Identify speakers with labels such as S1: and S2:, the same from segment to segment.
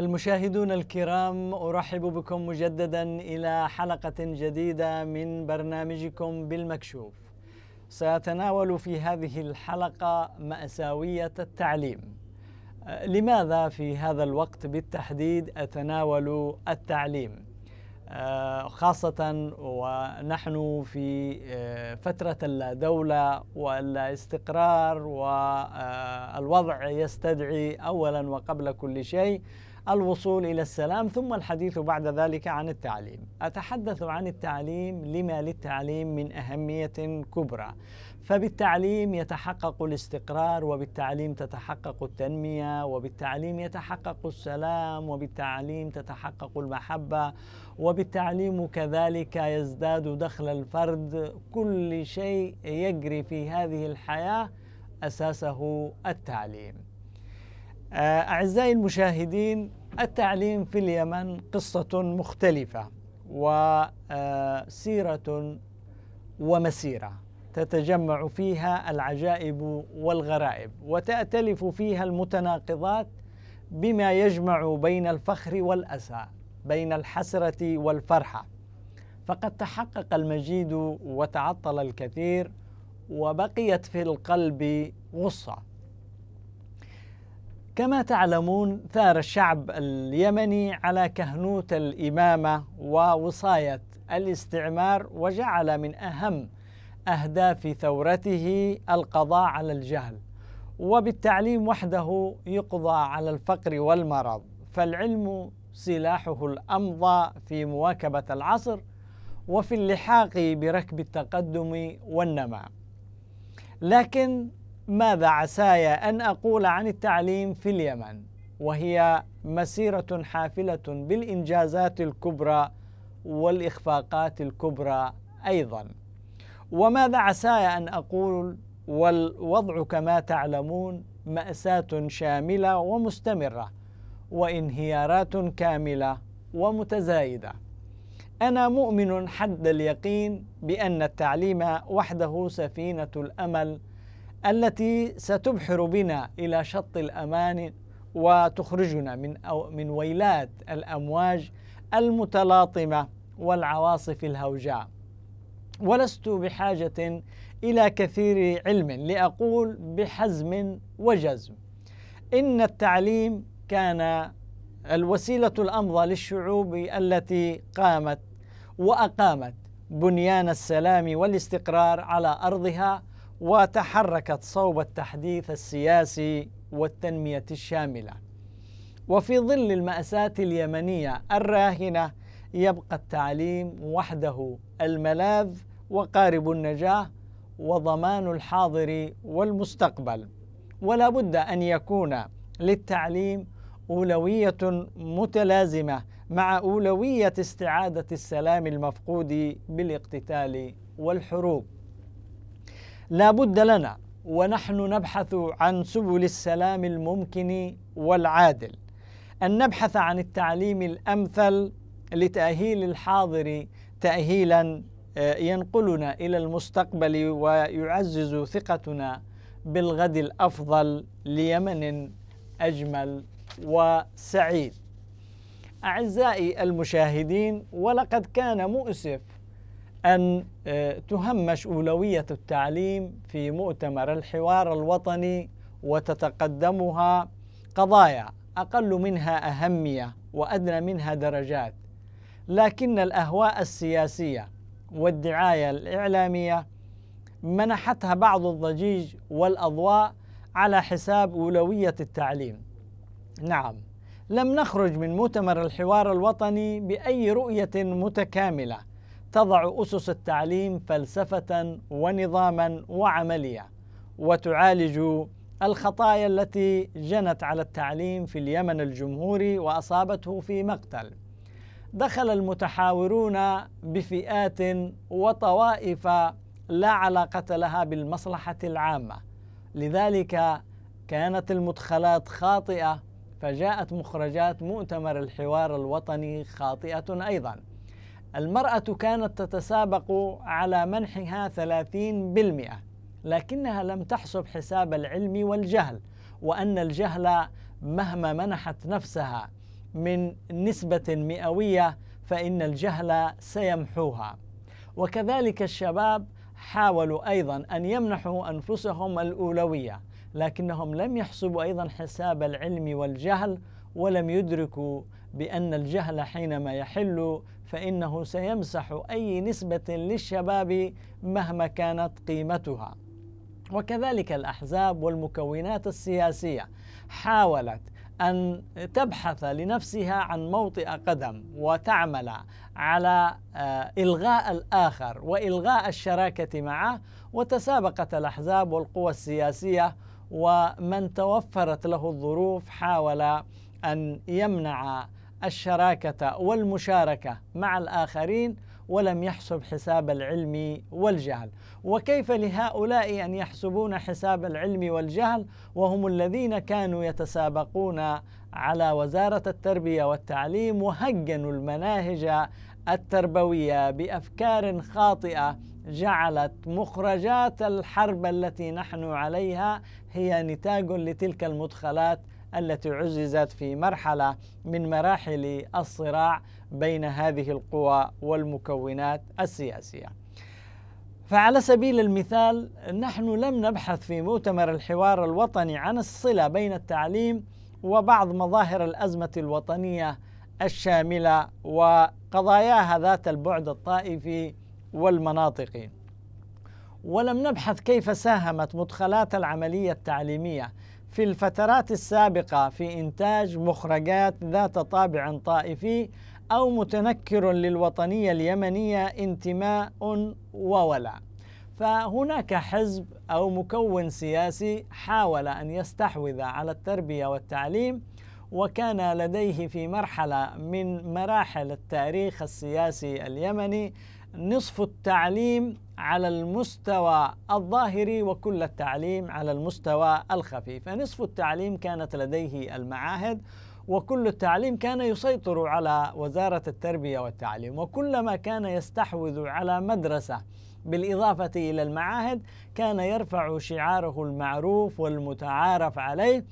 S1: المشاهدون الكرام ارحب بكم مجددا الى حلقه جديده من برنامجكم بالمكشوف. ساتناول في هذه الحلقه ماساويه التعليم. أه، لماذا في هذا الوقت بالتحديد اتناول التعليم؟ أه، خاصه ونحن في أه، فتره اللا دوله واللا استقرار والوضع يستدعي اولا وقبل كل شيء الوصول الى السلام ثم الحديث بعد ذلك عن التعليم. اتحدث عن التعليم لما للتعليم من اهميه كبرى. فبالتعليم يتحقق الاستقرار وبالتعليم تتحقق التنميه وبالتعليم يتحقق السلام وبالتعليم تتحقق المحبه وبالتعليم كذلك يزداد دخل الفرد كل شيء يجري في هذه الحياه اساسه التعليم. آه، أعزائي المشاهدين التعليم في اليمن قصة مختلفة وسيرة آه، ومسيرة تتجمع فيها العجائب والغرائب وتأتلف فيها المتناقضات بما يجمع بين الفخر والأسى بين الحسرة والفرحة فقد تحقق المجيد وتعطل الكثير وبقيت في القلب غصه كما تعلمون ثار الشعب اليمني على كهنوت الإمامة ووصاية الاستعمار وجعل من أهم أهداف ثورته القضاء على الجهل وبالتعليم وحده يقضى على الفقر والمرض فالعلم سلاحه الأمضى في مواكبة العصر وفي اللحاق بركب التقدم والنماء لكن ماذا عساي أن أقول عن التعليم في اليمن وهي مسيرة حافلة بالإنجازات الكبرى والإخفاقات الكبرى أيضا وماذا عساي أن أقول والوضع كما تعلمون مأساة شاملة ومستمرة وانهيارات كاملة ومتزايدة أنا مؤمن حد اليقين بأن التعليم وحده سفينة الأمل التي ستبحر بنا الى شط الامان وتخرجنا من أو من ويلات الامواج المتلاطمه والعواصف الهوجاء ولست بحاجه الى كثير علم لاقول بحزم وجزم ان التعليم كان الوسيله الامضى للشعوب التي قامت واقامت بنيان السلام والاستقرار على ارضها وتحركت صوب التحديث السياسي والتنمية الشاملة وفي ظل المأساة اليمنية الراهنة يبقى التعليم وحده الملاذ وقارب النجاة وضمان الحاضر والمستقبل ولا بد أن يكون للتعليم أولوية متلازمة مع أولوية استعادة السلام المفقود بالاقتتال والحروب لا بد لنا ونحن نبحث عن سبل السلام الممكن والعادل ان نبحث عن التعليم الامثل لتاهيل الحاضر تاهيلا آه، ينقلنا الى المستقبل ويعزز ثقتنا بالغد الافضل ليمن اجمل وسعيد. اعزائي المشاهدين ولقد كان مؤسف أن آه، تهمش أولوية التعليم في مؤتمر الحوار الوطني وتتقدمها قضايا أقل منها أهمية وأدنى منها درجات لكن الأهواء السياسية والدعاية الإعلامية منحتها بعض الضجيج والأضواء على حساب أولوية التعليم نعم لم نخرج من مؤتمر الحوار الوطني بأي رؤية متكاملة تضع أسس التعليم فلسفة ونظاما وعملية وتعالج الخطايا التي جنت على التعليم في اليمن الجمهوري وأصابته في مقتل دخل المتحاورون بفئات وطوائف لا علاقة لها بالمصلحة العامة لذلك كانت المدخلات خاطئة فجاءت مخرجات مؤتمر الحوار الوطني خاطئة أيضاً المرأة كانت تتسابق على منحها 30% لكنها لم تحسب حساب العلم والجهل وأن الجهل مهما منحت نفسها من نسبة مئوية فإن الجهل سيمحوها وكذلك الشباب حاولوا أيضا أن يمنحوا أنفسهم الأولوية لكنهم لم يحسبوا أيضا حساب العلم والجهل ولم يدركوا بأن الجهل حينما يحل فإنه سيمسح أي نسبة للشباب مهما كانت قيمتها وكذلك الأحزاب والمكونات السياسية حاولت أن تبحث لنفسها عن موطئ قدم وتعمل على آه، إلغاء الآخر وإلغاء الشراكة معه وتسابقت الأحزاب والقوى السياسية ومن توفرت له الظروف حاول أن يمنع الشراكة والمشاركة مع الآخرين ولم يحسب حساب العلم والجهل وكيف لهؤلاء أن يحسبون حساب العلم والجهل وهم الذين كانوا يتسابقون على وزارة التربية والتعليم وهجنوا المناهج التربوية بأفكار خاطئة جعلت مخرجات الحرب التي نحن عليها هي نتاج لتلك المدخلات التي عززت في مرحلة من مراحل الصراع بين هذه القوى والمكونات السياسية. فعلى سبيل المثال نحن لم نبحث في مؤتمر الحوار الوطني عن الصلة بين التعليم وبعض مظاهر الأزمة الوطنية الشاملة وقضاياها ذات البعد الطائفي والمناطقي. ولم نبحث كيف ساهمت مدخلات العملية التعليمية في الفترات السابقة في إنتاج مخرجات ذات طابع طائفي أو متنكر للوطنية اليمنية انتماء وولاء فهناك حزب أو مكون سياسي حاول أن يستحوذ على التربية والتعليم وكان لديه في مرحلة من مراحل التاريخ السياسي اليمني نصف التعليم على المستوى الظاهري وكل التعليم على المستوى الخفي فنصف التعليم كانت لديه المعاهد وكل التعليم كان يسيطر على وزارة التربية والتعليم وكلما كان يستحوذ على مدرسة بالإضافة إلى المعاهد كان يرفع شعاره المعروف والمتعارف عليه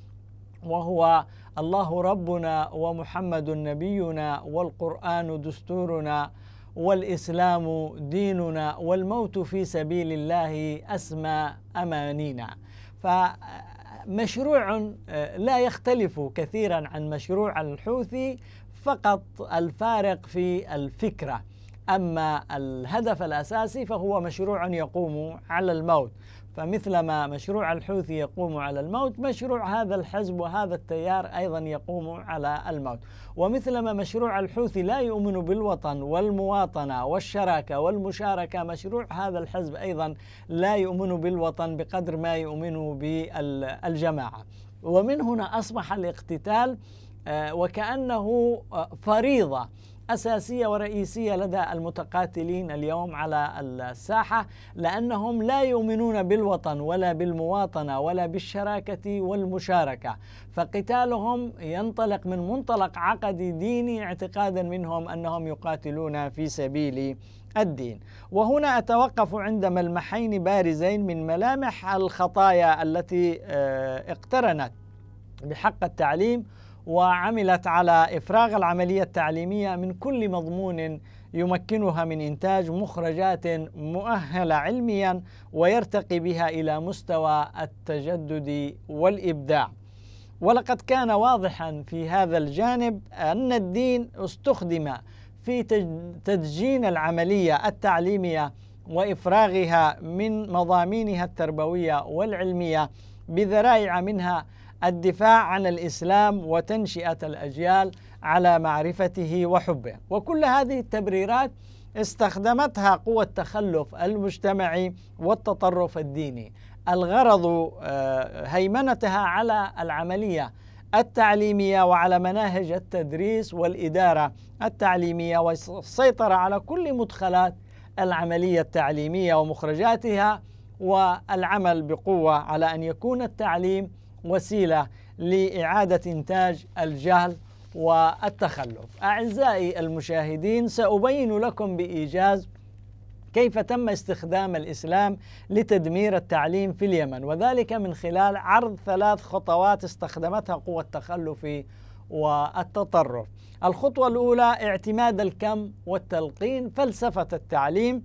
S1: وهو الله ربنا ومحمد نبينا والقرآن دستورنا والإسلام ديننا والموت في سبيل الله أسمى أمانينا فمشروع آه، لا يختلف كثيرا عن مشروع الحوثي فقط الفارق في الفكره اما الهدف الاساسي فهو مشروع يقوم على الموت فمثلما مشروع الحوثي يقوم على الموت مشروع هذا الحزب وهذا التيار أيضا يقوم على الموت ومثلما مشروع الحوثي لا يؤمن بالوطن والمواطنة والشراكة والمشاركة مشروع هذا الحزب أيضا لا يؤمن بالوطن بقدر ما يؤمن بالجماعة ومن هنا أصبح الاقتتال آه، وكأنه آه، فريضة أساسية ورئيسية لدى المتقاتلين اليوم على الساحة لأنهم لا يؤمنون بالوطن ولا بالمواطنة ولا بالشراكة والمشاركة فقتالهم ينطلق من منطلق عقدي ديني اعتقادا منهم أنهم يقاتلون في سبيل الدين وهنا أتوقف عند ملمحين بارزين من ملامح الخطايا التي آه، اقترنت بحق التعليم وعملت على إفراغ العملية التعليمية من كل مضمون يمكنها من إنتاج مخرجات مؤهلة علميا ويرتقي بها إلى مستوى التجدد والإبداع ولقد كان واضحا في هذا الجانب أن الدين استخدم في تدجين العملية التعليمية وإفراغها من مضامينها التربوية والعلمية بذرائع منها الدفاع عن الإسلام وتنشئة الأجيال على معرفته وحبه وكل هذه التبريرات استخدمتها قوى التخلف المجتمعي والتطرف الديني الغرض آه، هيمنتها على العمليه التعليميه وعلى مناهج التدريس والاداره التعليميه والسيطره على كل مدخلات العمليه التعليميه ومخرجاتها والعمل بقوه على ان يكون التعليم وسيلة لإعادة إنتاج الجهل والتخلف أعزائي المشاهدين سأبين لكم بإيجاز كيف تم استخدام الإسلام لتدمير التعليم في اليمن وذلك من خلال عرض ثلاث خطوات استخدمتها قوى التخلف والتطرف الخطوة الأولى اعتماد الكم والتلقين فلسفة التعليم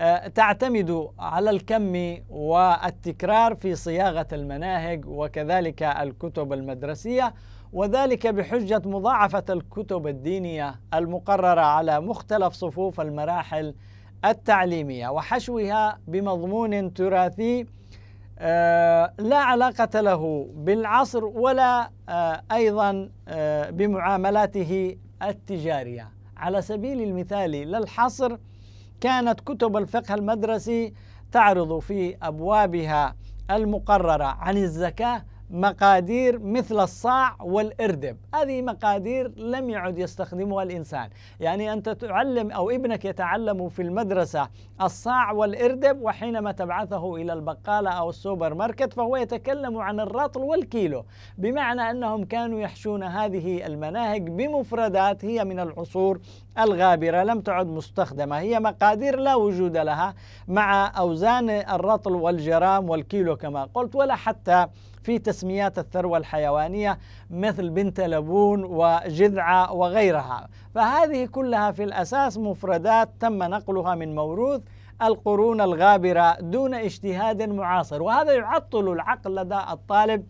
S1: آه، تعتمد على الكم والتكرار في صياغة المناهج وكذلك الكتب المدرسية وذلك بحجة مضاعفة الكتب الدينية المقررة على مختلف صفوف المراحل التعليمية وحشوها بمضمون تراثي آه، لا علاقة له بالعصر ولا آه، أيضا بمعاملاته التجارية على سبيل المثال لا الحصر كانت كتب الفقه المدرسي تعرض في أبوابها المقررة عن الزكاة مقادير مثل الصاع والإردب هذه مقادير لم يعد يستخدمها الإنسان يعني أنت تعلم أو ابنك يتعلم في المدرسة الصاع والإردب وحينما تبعثه إلى البقالة أو السوبر ماركت فهو يتكلم عن الرطل والكيلو بمعنى أنهم كانوا يحشون هذه المناهج بمفردات هي من العصور الغابرة لم تعد مستخدمة هي مقادير لا وجود لها مع أوزان الرطل والجرام والكيلو كما قلت ولا حتى في تسميات الثروة الحيوانية مثل بنت لبون وجذعة وغيرها فهذه كلها في الأساس مفردات تم نقلها من موروث القرون الغابرة دون اجتهاد معاصر وهذا يعطل العقل لدى الطالب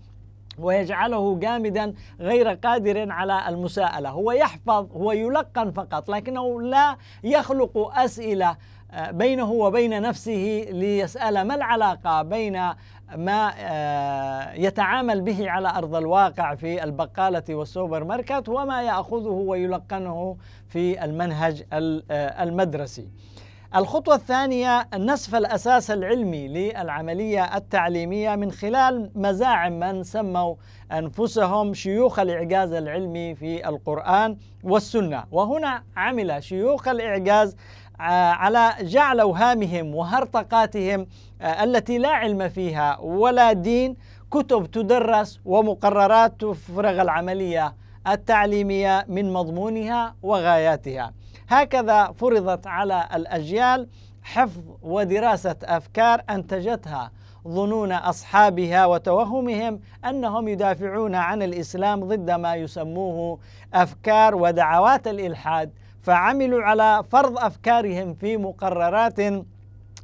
S1: ويجعله جامدا غير قادر على المساءله هو يحفظ هو يلقن فقط لكنه لا يخلق اسئله آه، بينه وبين نفسه ليسال ما العلاقه بين ما آه، يتعامل به على ارض الواقع في البقاله والسوبر ماركت وما ياخذه ويلقنه في المنهج آه، المدرسي. الخطوة الثانية نسف الأساس العلمي للعملية التعليمية من خلال مزاعم من سموا أنفسهم شيوخ الإعجاز العلمي في القرآن والسنة وهنا عمل شيوخ الإعجاز آه، على جعل أوهامهم وهرطقاتهم آه، التي لا علم فيها ولا دين كتب تدرس ومقررات تفرغ العملية التعليمية من مضمونها وغاياتها هكذا فرضت على الأجيال حفظ ودراسة أفكار أنتجتها ظنون أصحابها وتوهمهم أنهم يدافعون عن الإسلام ضد ما يسموه أفكار ودعوات الإلحاد فعملوا على فرض أفكارهم في مقررات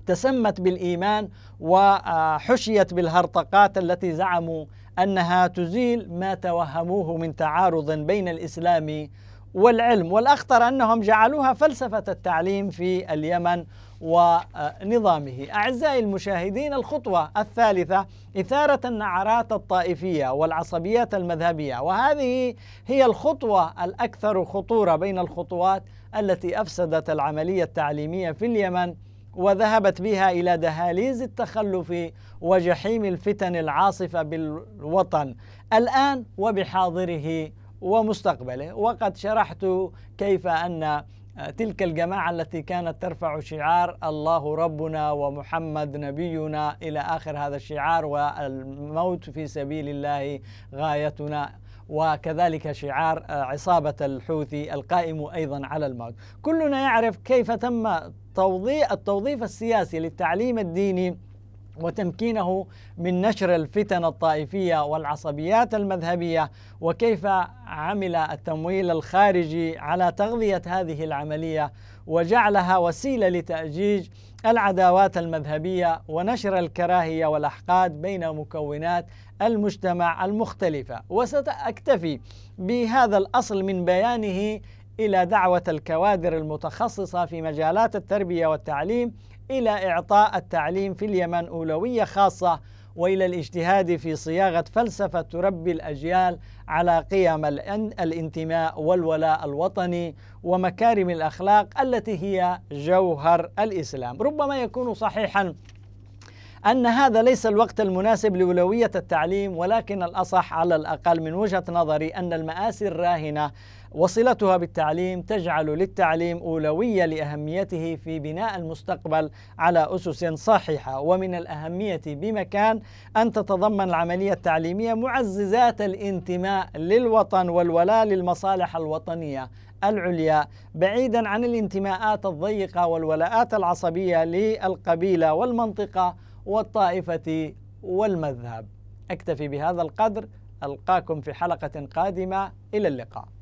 S1: تسمت بالايمان وحشيت بالهرطقات التي زعموا انها تزيل ما توهموه من تعارض بين الاسلام والعلم والاخطر انهم جعلوها فلسفه التعليم في اليمن ونظامه. اعزائي المشاهدين الخطوه الثالثه اثاره النعرات الطائفيه والعصبيات المذهبيه وهذه هي الخطوه الاكثر خطوره بين الخطوات التي افسدت العمليه التعليميه في اليمن وذهبت بها الى دهاليز التخلف وجحيم الفتن العاصفه بالوطن الان وبحاضره ومستقبله وقد شرحت كيف ان تلك الجماعه التي كانت ترفع شعار الله ربنا ومحمد نبينا الى اخر هذا الشعار والموت في سبيل الله غايتنا وكذلك شعار آه، عصابة الحوثي القائم أيضا على الموت كلنا يعرف كيف تم التوظيف السياسي للتعليم الديني وتمكينه من نشر الفتن الطائفيه والعصبيات المذهبيه وكيف عمل التمويل الخارجي على تغذيه هذه العمليه وجعلها وسيله لتاجيج العداوات المذهبيه ونشر الكراهيه والاحقاد بين مكونات المجتمع المختلفه وستاكتفي بهذا الاصل من بيانه الى دعوه الكوادر المتخصصه في مجالات التربيه والتعليم إلى إعطاء التعليم في اليمن أولوية خاصة وإلى الاجتهاد في صياغة فلسفة تربي الأجيال على قيم الانتماء والولاء الوطني ومكارم الأخلاق التي هي جوهر الإسلام ربما يكون صحيحا أن هذا ليس الوقت المناسب لأولوية التعليم ولكن الأصح على الأقل من وجهة نظري أن المآسي الراهنة وصلتها بالتعليم تجعل للتعليم أولوية لأهميته في بناء المستقبل على أسس صحيحة ومن الأهمية بمكان أن تتضمن العملية التعليمية معززات الانتماء للوطن والولاء للمصالح الوطنية العليا بعيدا عن الانتماءات الضيقة والولاءات العصبية للقبيلة والمنطقة والطائفة والمذهب أكتفي بهذا القدر ألقاكم في حلقة قادمة إلى اللقاء